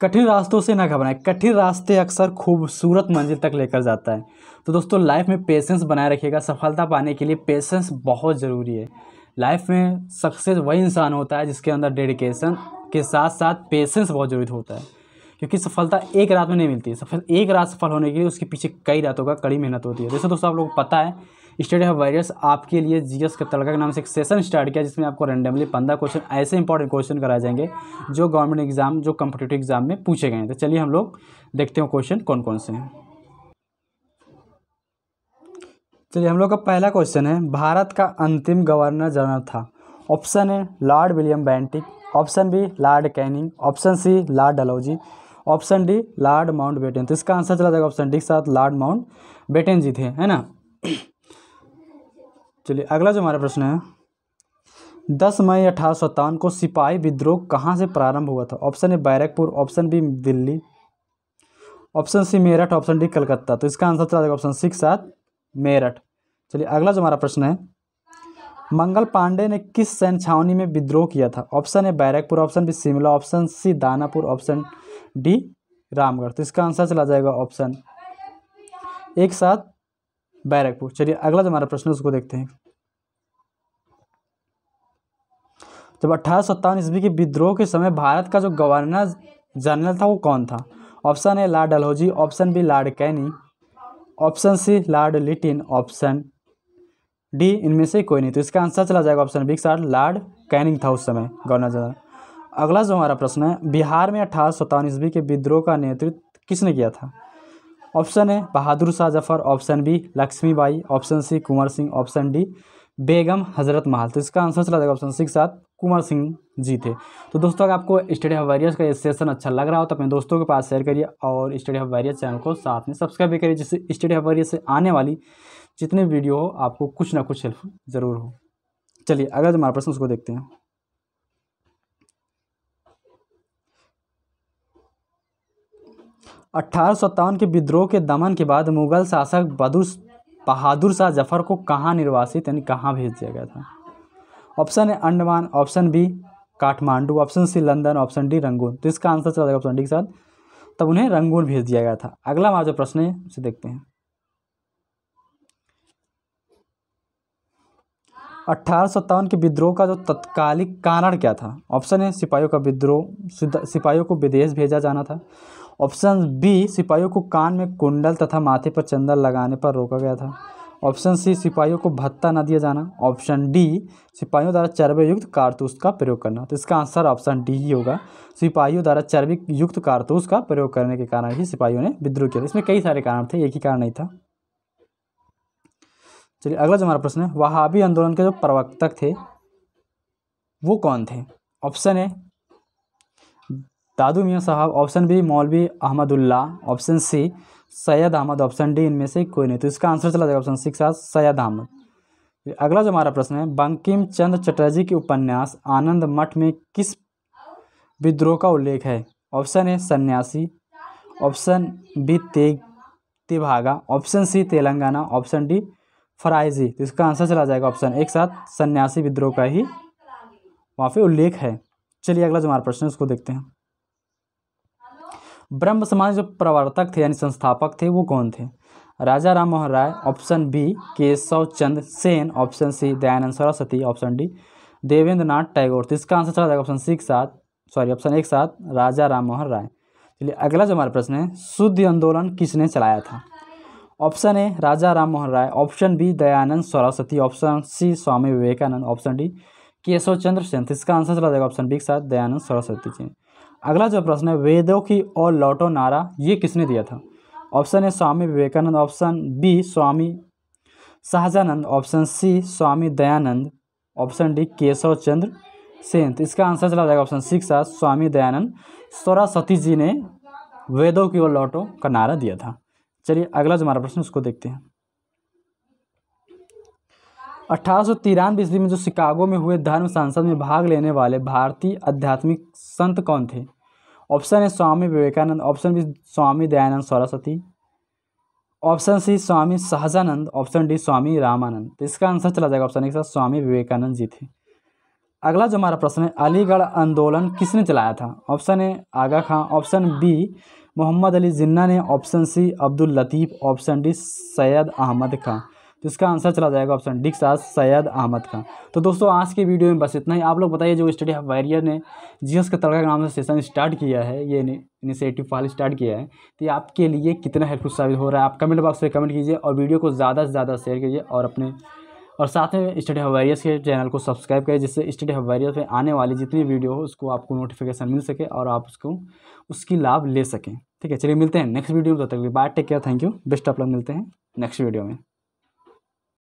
कठिन रास्तों से ना घबराएं कठिन रास्ते अक्सर खूबसूरत मंजिल तक लेकर जाता है तो दोस्तों लाइफ में पेशेंस बनाए रखिएगा सफलता पाने के लिए पेशेंस बहुत ज़रूरी है लाइफ में सक्सेस वही इंसान होता है जिसके अंदर डेडिकेशन के साथ साथ पेशेंस बहुत ज़रूरी होता है क्योंकि सफलता एक रात में नहीं मिलती सफल एक रात सफल होने के लिए उसके पीछे कई रातों का कड़ी मेहनत होती है जैसे दोस्तों आप लोग पता है स्टडी ऑफ वायरस आपके लिए जीएस के तलका के नाम से एक सेशन स्टार्ट किया जिसमें आपको रैंडमली पंद्रह क्वेश्चन ऐसे इंपॉर्टेंट क्वेश्चन कराए जाएंगे जो गवर्नमेंट एग्जाम जो कम्पिटेटिव एग्जाम में पूछे गए हैं तो चलिए हम लोग देखते हैं क्वेश्चन कौन कौन से हैं चलिए हम लोग का पहला क्वेश्चन है भारत का अंतिम गवर्नर जनरल था ऑप्शन है Lord William Bentinck option B Lord Canning option C Lord Dalhousie option D Lord Mountbatten तो इसका आंसर चला जाएगा ऑप्शन डी के साथ लॉर्ड माउंट बेटन जी थे है ना चलिए अगला जो हमारा प्रश्न है दस मई अठारह सौ सत्तावन को सिपाही विद्रोह कहाँ से प्रारंभ हुआ था option A Barrackpore option B Delhi option C Meerut option D Calcutta तो इसका आंसर चला जाएगा ऑप्शन सिक्स साथ मेरठ चलिए अगला जो हमारा प्रश्न है मंगल पांडे ने किस सैन्य छावनी में विद्रोह किया था option A Barrackpore option B Shimla option C Danapur option D Ramgarh तो इसका आंसर चला जाएगा ऑप्शन एक साथ बैरकपुर चलिए अगला जो हमारा प्रश्न उसको देखते हैं जब अठारह सत्तावन ईस्वी के विद्रोह के समय भारत का जो गवर्नर जनरल था वो कौन था option A Lord Dalhousie option B Lord Canning option C Lord Lytton option D इनमें से कोई नहीं तो इसका आंसर चला जाएगा option B sir Lord Canning था उस समय गवर्नर जनरल अगला जो हमारा प्रश्न है बिहार में अठारह सौ ईस्वी के विद्रोह का नेतृत्व किसने किया था ऑप्शन है Bahadur Shah Zafar option B Laxmibai option C Kunwar Singh option D Begum Hazrat Mahal तो इसका आंसर चला जाएगा ऑप्शन सी के साथ कुंवर सिंह जी थे तो दोस्तों अगर आपको स्टडी ऑफ वैरियस का ये सेशन अच्छा लग रहा हो तो अपने दोस्तों के पास शेयर करिए और स्टडी ऑफ वैरियस चैनल को साथ में सब्सक्राइब भी करिए जिससे स्टडी ऑफ वैरियस से आने वाली जितने वीडियो हो आपको कुछ ना कुछ हेल्प ज़रूर हो चलिए अगर जो हमारा प्रश्न उसको देखते हैं अठारह के विद्रोह के दमन के बाद मुगल शासक बदुर बहादुर शाह जफर को कहाँ निर्वासित यानी कहाँ भेज दिया गया था option A Andaman option B Kathmandu option C London option D Rangoon तो इसका आंसर चला जाएगा ऑप्शन डी के साथ तब उन्हें रंगून भेज दिया गया था अगला हमारा जो प्रश्न है उसे देखते हैं अट्ठारह के विद्रोह का जो तत्कालिक कारण क्या था ऑप्शन है सिपाहियों का विद्रोह सिपाहियों को विदेश भेजा जाना था ऑप्शन बी सिपाहियों को कान में कुंडल तथा माथे पर चंदन लगाने पर रोका गया था ऑप्शन सी सिपाहियों को भत्ता न दिया जाना ऑप्शन डी सिपाहियों द्वारा चर्बयुक्त युक्त कारतूस का प्रयोग करना तो इसका आंसर ऑप्शन डी ही होगा सिपाहियों द्वारा चर्बी युक्त कारतूस का प्रयोग करने के कारण ही सिपाहियों ने विद्रोह किया इसमें कई सारे कारण थे एक ही कारण नहीं था चलिए अगला जो हमारा प्रश्न है वहाबी आंदोलन के जो प्रवक्तक थे वो कौन थे ऑप्शन ए दादू मियाँ साहब option B Maulvi Ahmadullah option C Syed Ahmad option D इनमें से कोई नहीं तो इसका आंसर चला जाएगा ऑप्शन सी के साथ सैयद अहमद अगला जो हमारा प्रश्न है बंकिम चंद्र चटर्जी के उपन्यास आनंद मठ में किस विद्रोह का उल्लेख है option A Sanyasi option B Tebhaga option C Telangana option D Faraizi तो इसका आंसर चला जाएगा ऑप्शन एक साथ सन्यासी विद्रोह का ही वहाँ पे उल्लेख है चलिए अगला जो हमारा प्रश्न है उसको देखते हैं ब्रह्म समाज जो प्रवर्तक थे यानी संस्थापक थे वो कौन थे Raja Ram Mohan Roy option B Keshav Chand Sen option C Dayanand Saraswati option D Devendra Nath Tagore तो इसका आंसर चला जाएगा ऑप्शन सी के साथ सॉरी ऑप्शन एक साथ राजा राम मोहन राय चलिए अगला जो हमारा प्रश्न है शुद्ध आंदोलन किसने चलाया था option A Raja Ram Mohan Roy option B Dayanand Saraswati option C Swami Vivekananda option D Keshav Chandra Sen तो इसका आंसर चला जाएगा ऑप्शन बी के साथ दयानंद सरस्वती जी अगला जो प्रश्न है वेदों की और लौटो नारा ये किसने दिया था ऑप्शन है Swami Vivekananda option B Swami Sahajanand option C Swami Dayanand option D Keshav Chandra Sen तो इसका आंसर चला जाएगा ऑप्शन सिक्स आज स्वामी दयानंद स्वरा सती जी ने वेदों की ओर लौटो का नारा दिया था चलिए अगला जो हमारा प्रश्न उसको देखते हैं अठारह ईस्वी में जो शिकागो में हुए धर्म संसद में भाग लेने वाले भारतीय आध्यात्मिक संत कौन थे ऑप्शन है Swami Vivekananda option B Swami Dayanand Saraswati option C Swami Sahajanand option D Swami Ramanand तो इसका आंसर चला जाएगा ऑप्शन एक साथ स्वामी विवेकानंद जी थे अगला जो हमारा प्रश्न है अलीगढ़ आंदोलन किसने चलाया था option A Aga Khan option B Mohammad Ali Jinnah ने option C Abdul Latif option D Syed Ahmad Khan तो इसका आंसर चला जाएगा ऑप्शन डी साज सैयद अहमद का तो दोस्तों आज के वीडियो में बस इतना ही आप लोग बताइए जो स्टडी ऑफ वायरियर ने जी का तड़का के नाम से सेशन स्टार्ट किया है ये इनिशिएटिव पहले स्टार्ट किया है तो ये आपके लिए कितना हेल्पफुल साबित हो रहा है आप कमेंट बॉक्स में कमेंट कीजिए और वीडियो को ज़्यादा से ज़्यादा शेयर कीजिए और अपने और साथ में स्टडी हवारियस के चैनल को सब्सक्राइब करें जिससे स्टडी हवारियस में आने वाली जितनी वीडियो हो उसको आपको नोटिफिकेशन मिल सके और आप उसको उसकी लाभ ले सकें ठीक है चलिए मिलते हैं नेक्स्ट वीडियो में तब तक bye take care thank you best आप लोग मिलते हैं नेक्स्ट वीडियो में